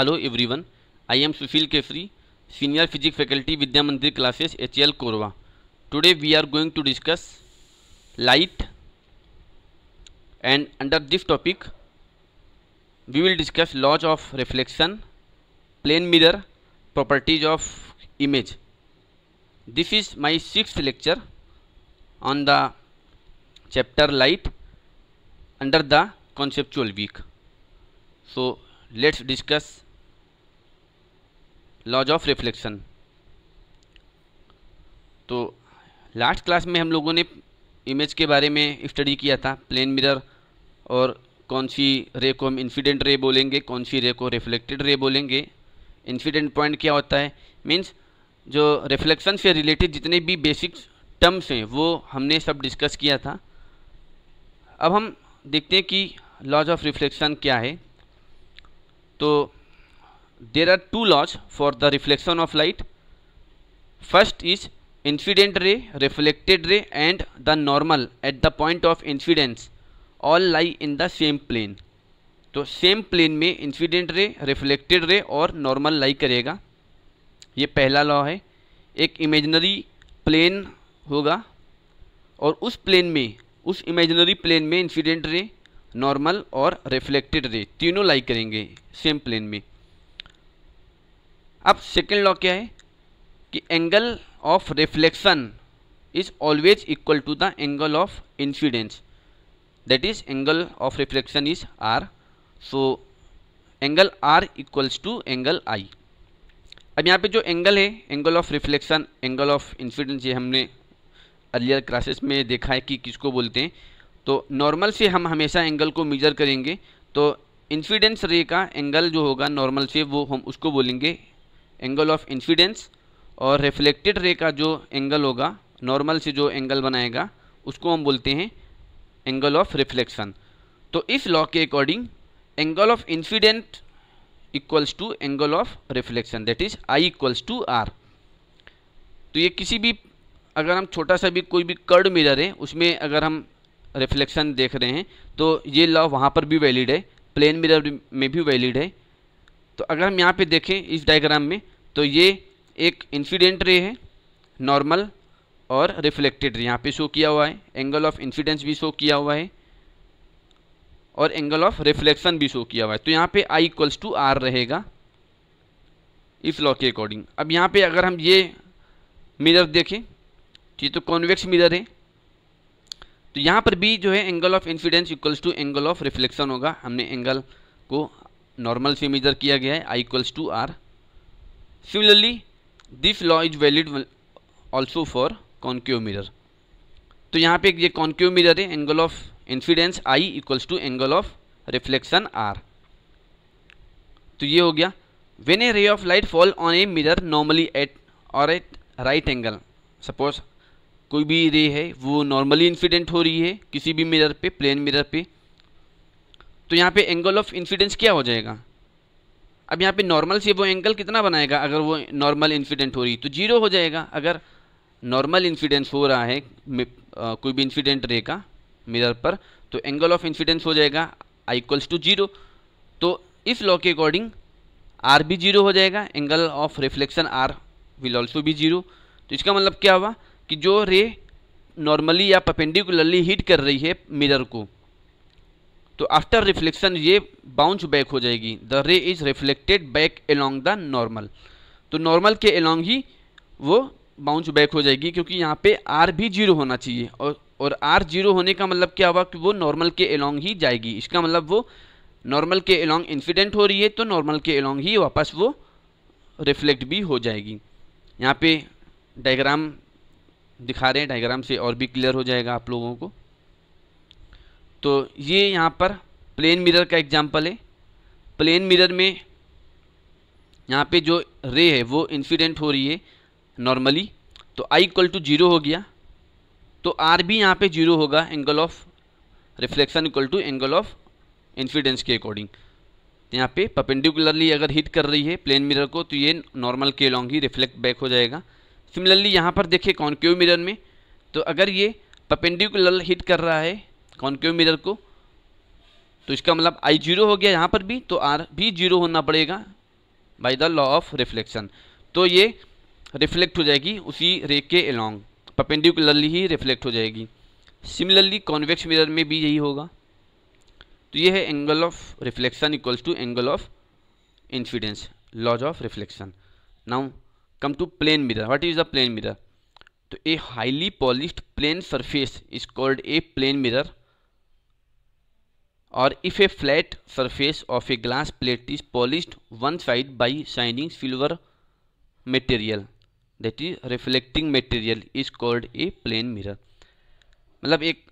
hello everyone I am Sushil Kesari senior physics faculty Vidya Mandir classes H L Korwa today we are going to discuss light and under this topic we will discuss laws of reflection plane mirror properties of image this is my six lecture on the chapter light under the conceptual week so let's discuss laws of reflection तो last class में हम लोगों ने image के बारे में study किया था प्लेन मिरर और कौन सी रे को हम इंसिडेंट रे बोलेंगे कौन सी रे को रिफ्लेक्टेड रे बोलेंगे इंसिडेंट पॉइंट क्या होता है मींस जो रिफ्लेक्शन से रिलेटेड जितने भी बेसिक टर्म्स हैं वो हमने सब डिस्कस किया था अब हम देखते हैं कि लॉज ऑफ रिफ्लेक्शन क्या है तो there are two laws for the reflection of light first is incident ray reflected ray and the normal at the point of incidence all lie in the same plane तो same plane में incident ray reflected ray और normal लाई करेगा ये पहला law है एक imaginary plane होगा और उस प्लेन में उस इमेजनरी प्लेन में इंसिडेंट रे नॉर्मल और रिफ्लेक्टेड रे तीनों लाई करेंगे सेम प्लेन में अब सेकेंड लॉ क्या है कि angle of reflection is always equal to the angle of incidence that is angle of reflection is R so angle R equals to angle I अब यहाँ पे जो एंगल है angle of reflection angle of incidence ये हमने earlier classes में देखा है कि किसको बोलते हैं तो नॉर्मल से हम हमेशा एंगल को मेजर करेंगे तो इंसिडेंस रे का एंगल जो होगा नॉर्मल से वो हम उसको बोलेंगे एंगल ऑफ इंसिडेंस और रिफ्लेक्टेड रे का जो एंगल होगा नॉर्मल से जो एंगल बनाएगा उसको हम बोलते हैं एंगल ऑफ रिफ्लेक्शन तो इस लॉ के according angle of incident equals to angle of reflection that is I equals to R तो ये किसी भी अगर हम छोटा सा भी कोई भी कर्ड मिरर है उसमें अगर हम रिफ्लेक्शन देख रहे हैं तो ये लॉ वहाँ पर भी वैलिड है प्लेन मिरर में भी वैलिड है तो अगर हम यहाँ पे देखें इस डायग्राम में तो ये एक इंसिडेंट रे है नॉर्मल और रिफ्लेक्टेड रे यहाँ पे शो किया हुआ है एंगल ऑफ इंसिडेंस भी शो किया हुआ है और एंगल ऑफ रिफ्लेक्शन भी शो किया हुआ है तो यहाँ पे आई इक्वल्स टू आर रहेगा इस लॉ के अकॉर्डिंग अब यहाँ पे अगर हम ये मिरर देखें तो ये तो कॉन्वेक्स मिरर है तो यहाँ पर भी जो है angle of incidence equals to angle of reflection होगा हमने एंगल को नॉर्मल से मेजर किया गया है I equals to R similarly this law is valid also for concave mirror तो यहाँ पे एक ये कॉन्क्यू मिरर है angle of incidence I equals to angle of reflection R तो ये हो गया when a ray of light fall on a mirror normally at or at right angle suppose कोई भी रे है वो नॉर्मली इंसिडेंट हो रही है किसी भी मिरर पे प्लेन मिरर पे तो यहाँ पे एंगल ऑफ इंसिडेंस क्या हो जाएगा अब यहाँ पे नॉर्मल से वो एंगल कितना बनाएगा अगर वो नॉर्मल इंसिडेंट हो रही तो जीरो हो जाएगा अगर नॉर्मल इंसिडेंस हो रहा है आ, कोई भी इंसिडेंट रहेगा मिरर पर तो एंगल ऑफ इंसिडेंस हो जाएगा आई इक्वल्स टू जीरो तो इस लॉ के अकॉर्डिंग आर भी जीरो हो जाएगा angle of reflection R will also भी जीरो तो इसका मतलब क्या हुआ कि जो रे नॉर्मली या पपेंडिकुलरली हीट कर रही है मिरर को तो आफ्टर रिफ्लेक्शन ये बाउंस बैक हो जाएगी the ray is reflected back along the normal तो नॉर्मल के एलोंग ही वो बाउंस बैक हो जाएगी क्योंकि यहाँ पे आर भी जीरो होना चाहिए और और आर जीरो होने का मतलब क्या हुआ कि वो नॉर्मल के एलोंग ही जाएगी इसका मतलब वो नॉर्मल के एलोंग इंसिडेंट हो रही है तो नॉर्मल के एलोंग ही वापस वो रिफ्लेक्ट भी हो जाएगी यहाँ पे डायग्राम दिखा रहे हैं डायग्राम से और भी क्लियर हो जाएगा आप लोगों को तो ये यहाँ पर प्लेन मिरर का एग्जाम्पल है प्लेन मिरर में यहाँ पे जो रे है वो इंसिडेंट हो रही है नॉर्मली तो आई इक्वल टू जीरो हो गया तो आर भी यहाँ पे जीरो होगा angle of reflection equal to angle of incidence के अकॉर्डिंग तो यहाँ पे परपेंडिकुलरली अगर हिट कर रही है प्लेन मिरर को तो ये नॉर्मल के लॉन्ग ही रिफ्लेक्ट बैक हो जाएगा सिमिलरली यहाँ पर देखिए कॉन्क्यू मिरर में तो अगर ये परपेंडिकुलर हिट कर रहा है कॉन्केव मिरर को तो इसका मतलब आई जीरो हो गया यहाँ पर भी तो आर भी जीरो होना पड़ेगा by the law of reflection तो ये रिफ्लेक्ट हो जाएगी उसी रे के एलोंग परपेंडिकुलरली ही रिफ्लेक्ट हो जाएगी सिमिलरली कॉन्वेक्स मिरर में भी यही होगा तो ये है angle of reflection equals to angle of incidence laws of reflection now come to plane mirror what is the plane mirror तो a highly polished plane surface is called a plane mirror और if a flat surface of a glass plate is polished one side by shining silver material that is reflecting material is called a plane mirror मतलब एक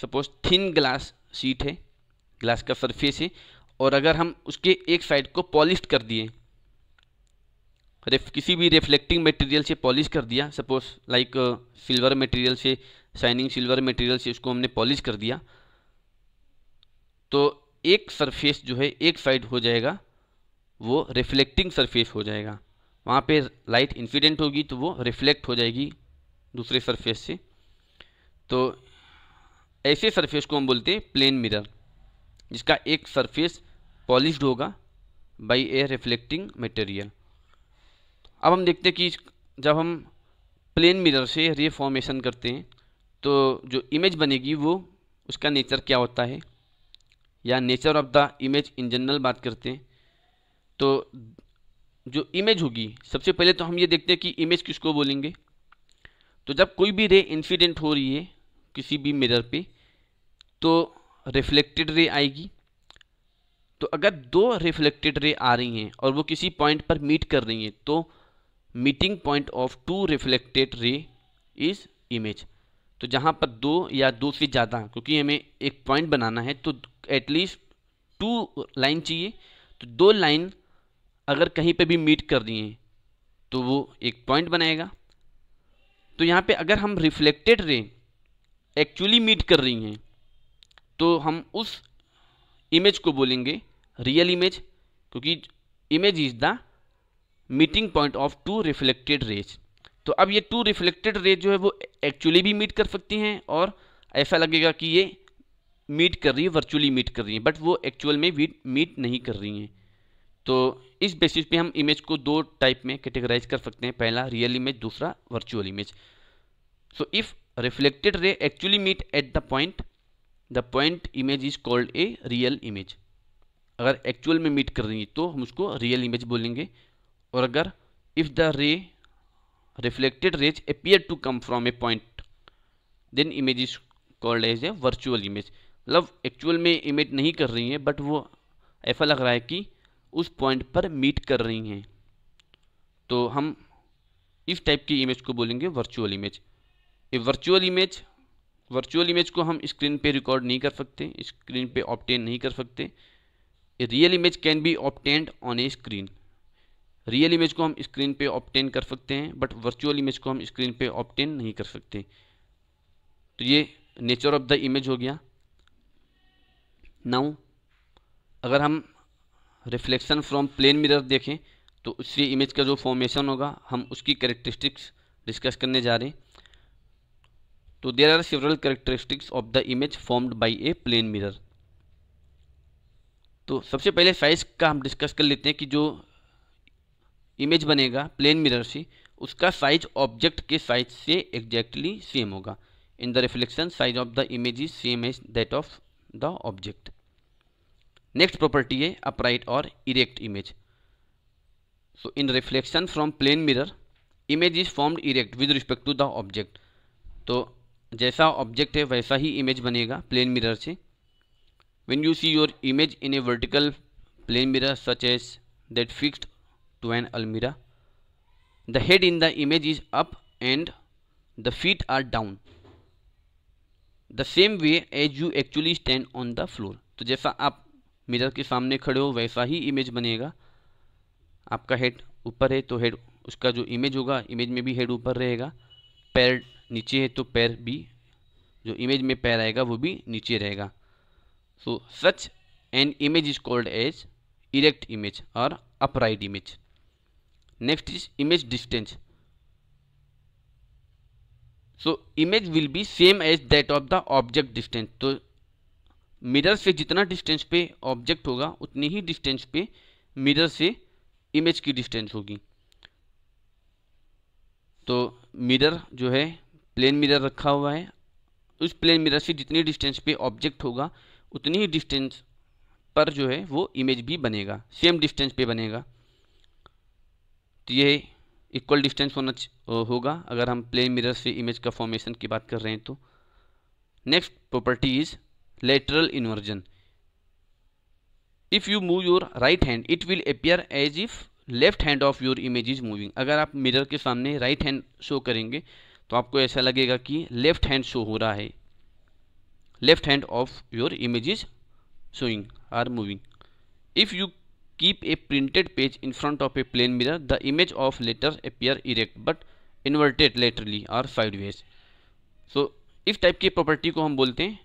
suppose thin glass sheet है glass का surface है और अगर हम उसके एक साइड को पॉलिश कर दिए किसी भी रिफ्लेक्टिंग मटेरियल से पॉलिश कर दिया सपोज लाइक सिल्वर मटेरियल से शाइनिंग सिल्वर मटेरियल से उसको हमने पॉलिश कर दिया तो एक सरफेस जो है एक साइड हो जाएगा वो रिफ्लेक्टिंग सरफेस हो जाएगा वहाँ पे लाइट इंसिडेंट होगी तो वो रिफ्लेक्ट हो जाएगी दूसरे सरफेस से तो ऐसे सरफेस को हम बोलते हैं प्लेन मिरर जिसका एक सरफेस पॉलिश्ड होगा बाय ए रिफ्लेक्टिंग मटेरियल अब हम देखते हैं कि जब हम प्लेन मिरर से रिफॉर्मेशन करते हैं तो जो इमेज बनेगी वो उसका नेचर क्या होता है या nature of the image in general बात करते हैं तो जो इमेज होगी सबसे पहले तो हम ये देखते हैं कि इमेज किसको बोलेंगे तो जब कोई भी रे इंसिडेंट हो रही है किसी भी मिरर पे तो रिफ्लेक्टेड रे आएगी तो अगर दो रिफ्लेक्टेड रे आ रही हैं और वो किसी पॉइंट पर मीट कर रही हैं तो meeting point of two reflected ray is image तो जहाँ पर दो या दो से ज़्यादा क्योंकि हमें एक पॉइंट बनाना है तो एटलीस्ट टू लाइन चाहिए तो दो लाइन अगर कहीं पे भी मीट कर दिए तो वो एक पॉइंट बनाएगा तो यहाँ पे अगर हम रिफ्लेक्टेड रे एक्चुअली मीट कर रही हैं तो हम उस इमेज को बोलेंगे रियल इमेज क्योंकि image is the meeting point of two reflected rays तो अब ये टू रिफ्लेक्टेड रेज जो है वो एक्चुअली भी मीट कर सकती हैं और ऐसा लगेगा कि ये मीट कर रही है वर्चुअली मीट कर रही हैं बट वो एक्चुअल में मीट नहीं कर रही हैं तो इस बेसिस पे हम इमेज को दो टाइप में कैटेगराइज कर सकते हैं पहला रियल इमेज दूसरा virtual image so if reflected ray actually meet at the point the point image is called a real image अगर एक्चुअल में मीट कर रही है तो हम उसको रियल इमेज बोलेंगे और अगर if the ray reflected rays appear to come from a point then image is called as a virtual image मतलब एक्चुअल में इमिट नहीं कर रही हैं बट वो ऐसा लग रहा है कि उस पॉइंट पर मीट कर रही हैं तो हम इस टाइप की इमेज को बोलेंगे वर्चुअल इमेज ये वर्चुअल इमेज वर्चुअल इमेज को हम स्क्रीन पे रिकॉर्ड नहीं कर सकते स्क्रीन पे ऑप्टेन नहीं कर सकते real image can be obtained on a screen real image को हम स्क्रीन पे ऑप्टेन कर सकते हैं बट वर्चुअल इमेज को हम स्क्रीन पे ऑप्टेन नहीं कर सकते तो ये नेचर ऑफ द इमेज हो गया नाउ अगर हम रिफ्लेक्शन फ्रॉम प्लेन मिरर देखें तो उसी इमेज का जो फॉर्मेशन होगा हम उसकी करेक्टरिस्टिक्स डिस्कस करने जा रहे हैं तो there are several characteristics of the image formed by a plane mirror तो सबसे पहले साइज का हम डिस्कस कर लेते हैं कि जो इमेज बनेगा प्लेन मिरर से उसका साइज ऑब्जेक्ट के साइज से एग्जैक्टली सेम होगा in the reflection size of the image is same as that of the object next property है अपराइट और erect image so in reflection from plane mirror image is formed erect with respect to the object तो जैसा object है वैसा ही image बनेगा plane mirror से when you see your image in a vertical plane mirror such as that fixed to an almirah the head in the image is up and the feet are down the same way as you actually stand on the floor तो जैसा आप mirror के सामने खड़े हो वैसा ही image बनेगा आपका हेड ऊपर है तो हेड उसका जो इमेज होगा इमेज में भी हेड ऊपर रहेगा पैर नीचे है तो पैर भी जो इमेज में पैर आएगा वो भी नीचे रहेगा so such and image is called as erect image और upright image next is image distance so image will be same as that of the object distance तो मिरर से जितना डिस्टेंस पे ऑब्जेक्ट होगा उतनी ही डिस्टेंस पे मिरर से इमेज की डिस्टेंस होगी तो मिरर जो है प्लेन मिरर रखा हुआ है उस प्लेन मिरर से जितनी डिस्टेंस पे ऑब्जेक्ट होगा उतनी ही डिस्टेंस पर जो है वो इमेज भी बनेगा सेम डिस्टेंस पे बनेगा तो ये इक्वल डिस्टेंस होना होगा अगर हम प्लेन मिरर से इमेज का फॉर्मेशन की बात कर रहे हैं तो next property is lateral inversion if you move your right hand it will appear as if left hand of your image is moving अगर आप मिरर के सामने राइट हैंड शो करेंगे तो आपको ऐसा लगेगा कि लेफ्ट हैंड शो हो रहा है left hand of your image is showing or moving if you keep a printed page in front of a plane mirror the image of letter appear erect but inverted laterally or sideways सो इस type की property को हम बोलते हैं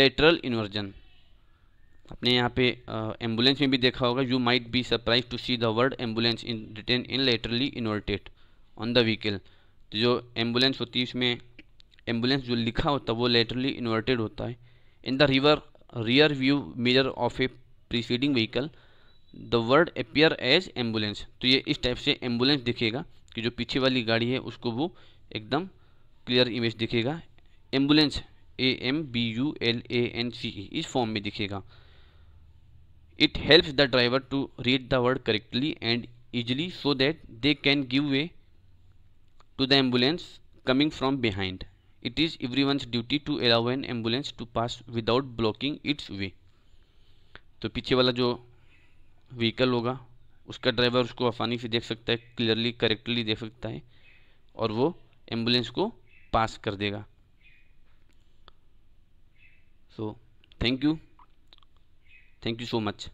lateral inversion आपने यहाँ पे एम्बुलेंस में भी देखा होगा you might be surprise to see the word ambulance in written in laterally inverted on the vehicle तो जो एम्बुलेंस होती है उसमें एम्बुलेंस जो लिखा होता है वो लेटरली इन्वर्टेड होता है in the river rear view mirror of a preceding vehicle the word appear as ambulance तो ये इस टाइप से एम्बुलेंस दिखेगा कि जो पीछे वाली गाड़ी है उसको वो एकदम क्लियर इमेज दिखेगा ambulance A M B U L A N C E इस फॉर्म में दिखेगा it helps the driver to read the word correctly and easily so that they can give way to the ambulance coming from behind it is every one duty to allow an ambulance to pass without blocking its way तो पीछे वाला जो vehicle होगा उसका driver उसको आसानी से देख सकता है क्लियरली करेक्टली देख सकता है और वो एम्बुलेंस को पास कर देगा so thank you thank you so much